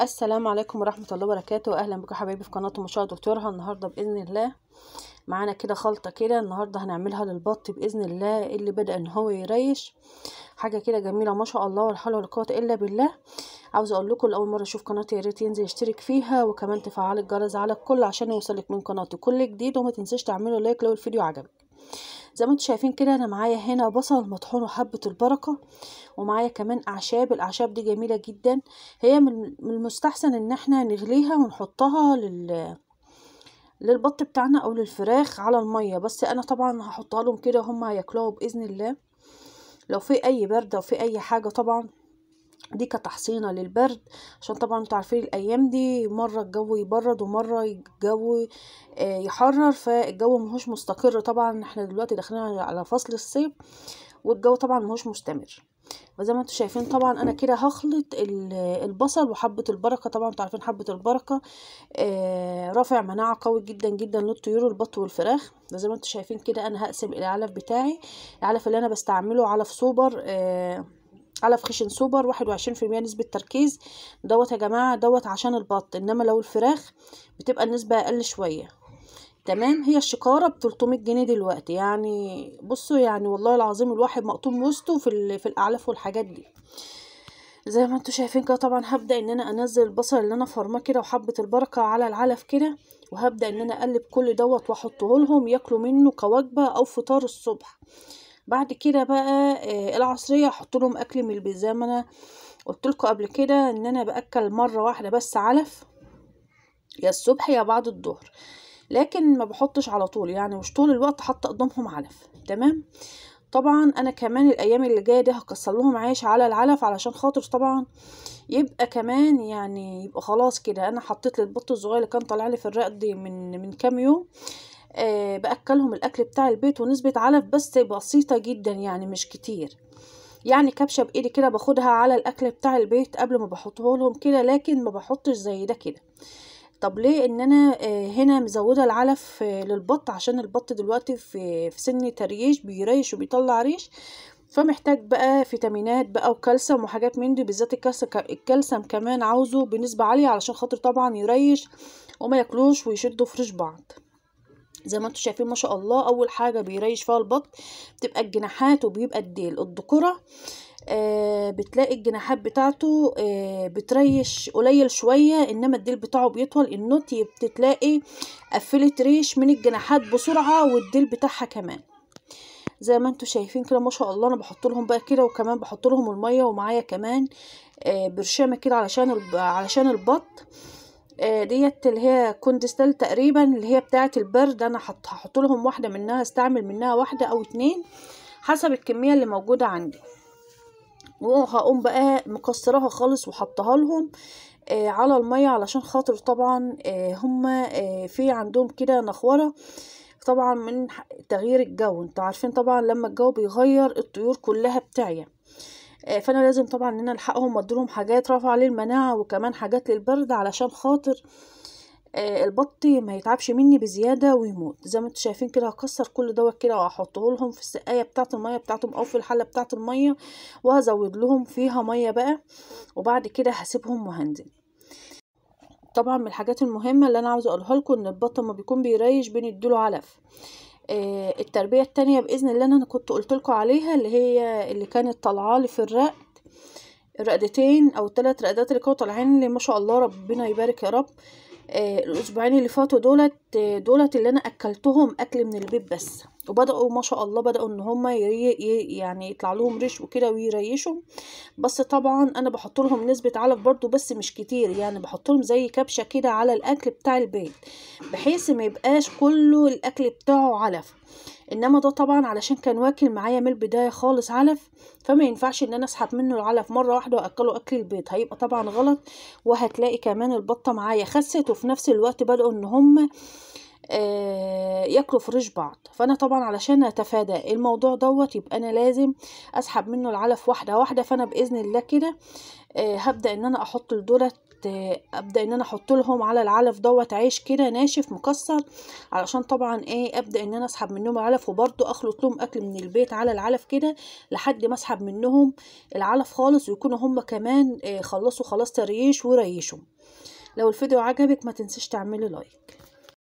السلام عليكم ورحمة الله وبركاته أهلا بكم حبايبي في قناة مشاة دكتورها النهاردة بإذن الله معانا كده خلطة كده النهاردة هنعملها للبط بإذن الله اللي بدأ إن هو يريش حاجة كده جميلة ما شاء الله ولا حول ولا قوة إلا بالله عاوزة أقول لكم لأول مرة أشوف قناتي يا ريت ينزل يشترك فيها وكمان تفعل الجرس على الكل عشان يوصلك من قناتي كل جديد وما تنسيش تعملوا لايك لو الفيديو عجبك زي ما انتم شايفين كده انا معايا هنا بصل مطحون وحبه البركه ومعايا كمان اعشاب الاعشاب دي جميله جدا هي من المستحسن ان احنا نغليها ونحطها لل للبط بتاعنا او للفراخ على الميه بس انا طبعا هحطها لهم كده هم هياكلوها باذن الله لو في اي برد او في اي حاجه طبعا دي كتحصينة للبرد عشان طبعا انتوا عارفين الايام دي مرة الجو يبرد ومرة الجو آه، يحرر فالجو مهوش مستقر طبعا احنا دلوقتي داخلين على فصل الصيف والجو طبعا مهوش مستمر وزي ما انتوا شايفين طبعا انا كده هخلط البصل وحبة البركة طبعا انتوا عارفين حبة البركة آه، رافع مناعة قوي جدا جدا للطيور البط والفراخ وزي ما انتوا شايفين كده انا هقسم العلف بتاعي العلف اللي انا بستعمله علف سوبر آه علف خشن سوبر واحد وعشرين في المية نسبة تركيز دوت يا جماعة دوت عشان البط إنما لو الفراخ بتبقى النسبة أقل شوية تمام هي الشكارة بتلتمية جنيه دلوقتي يعني بصوا يعني والله العظيم الواحد مقطوم وسطه في, في الأعلاف والحاجات دي زي ما انتوا شايفين كده طبعا هبدا ان انا انزل البصل اللي انا فرماه كده وحبه البركه على العلف كده وهبدا ان انا اقلب كل دوت واحطه لهم ياكلوا منه كوجبه او فطار الصبح بعد كده بقى آه، العصرية احط لهم اكل من البيت ما انا قلت لكم قبل كده ان انا باكل مره واحده بس علف يا الصبح يا بعد الظهر لكن ما بحطش على طول يعني مش طول الوقت حاطه قدامهم علف تمام طبعا انا كمان الايام اللي جايه دي هكسر لهم عيش على العلف علشان خاطر طبعا يبقى كمان يعني يبقى خلاص كده انا حطيت للبط الصغير اللي كان طالع لي في الرقد من من كام يوم آه، باكلهم الاكل بتاع البيت ونسبه علف بس بسيطه جدا يعني مش كتير يعني كبشه بايدي كده باخدها على الاكل بتاع البيت قبل ما بحطه لهم كده لكن ما بحطش زي ده كده طب ليه ان انا آه، هنا مزوده العلف آه، للبط عشان البط دلوقتي في سن تريش بيريش وبيطلع ريش فمحتاج بقى فيتامينات بقى وكالسيوم وحاجات من دي بالذات الكالسيوم كمان عاوزه بنسبه عاليه علشان خاطر طبعا يريش وما ياكلوش ويشدوا فريش بعض زي ما انتم شايفين ما شاء الله اول حاجه بيريش فيها البط بتبقى الجناحات وبيبقى الديل الذكوره آه بتلاقي الجناحات بتاعته آه بتريش قليل شوية انما الديل بتاعه بيطول النوت بتلاقي قفلت ريش من الجناحات بسرعة والديل بتاعها كمان زي ما انتم شايفين كده ما شاء الله انا بحط لهم بقى كده وكمان بحط لهم المية ومعايا كمان آه برشامة كده علشان علشان البط آه، ديت اللي هي كوندستال تقريبا اللي هي بتاعه البرد انا هحط لهم واحده منها استعمل منها واحده او اتنين حسب الكميه اللي موجوده عندي وهقوم بقى مكسراها خالص وحطها لهم آه على المية علشان خاطر طبعا آه هما آه في عندهم كده نخورة طبعا من تغيير الجو انتوا عارفين طبعا لما الجو بيغير الطيور كلها بتعيا آه، فانا لازم طبعا ان انا الحقهم واديلهم حاجات رافعه للمناعه وكمان حاجات للبرد علشان خاطر آه، البط ما يتعبش مني بزياده ويموت زي ما انتم شايفين كده هكسر كل دوت كده وهحطه لهم في السقايه بتاعه الميه بتاعتهم او في الحله بتاعه الميه وهزود لهم فيها ميه بقى وبعد كده هسيبهم وهنزل طبعا من الحاجات المهمه اللي انا عاوزه اقولها لكم ان البط لما بيكون بيريش بنديله علف آه، التربية التانية بإذن الله أنا كنت لكم عليها اللي هي اللي كانت طلعالي في الرقد الرقدتين أو الثلاث رقدات اللي كانوا طالعين لي ما شاء الله ربنا يبارك يا رب آه، الاسبوعين اللي فاتوا دولت آه، دولت اللي انا اكلتهم اكل من البيت بس وبداوا ما شاء الله بداوا ان هم يعني يطلع لهم ريش وكده ويريشوا بس طبعا انا بحط لهم نسبه علف برضو بس مش كتير يعني بحط لهم زي كبشه كده على الاكل بتاع البيت بحيث ما يبقاش كله الاكل بتاعه علف انما ده طبعا علشان كان واكل معايا من البدايه خالص علف فما ينفعش ان انا اسحب منه العلف مره واحده واكله اكل البيض هيبقى طبعا غلط وهتلاقي كمان البطه معايا خست وفي نفس الوقت بداوا ان هم آه، ياكلوا في ريش بعض فانا طبعا علشان اتفادى الموضوع دوت يبقى انا لازم اسحب منه العلف واحده واحده فانا باذن الله كده آه، هبدا ان انا احط الدولت آه، ابدا ان انا احط لهم على العلف دوت عيش كده ناشف مكسر علشان طبعا ايه ابدا ان انا اسحب منهم العلف وبرده اخلط لهم اكل من البيت على العلف كده لحد ما اسحب منهم العلف خالص ويكونوا هم كمان خلصوا خلاص تريش وريشهم لو الفيديو عجبك ما تنسيش تعملي لايك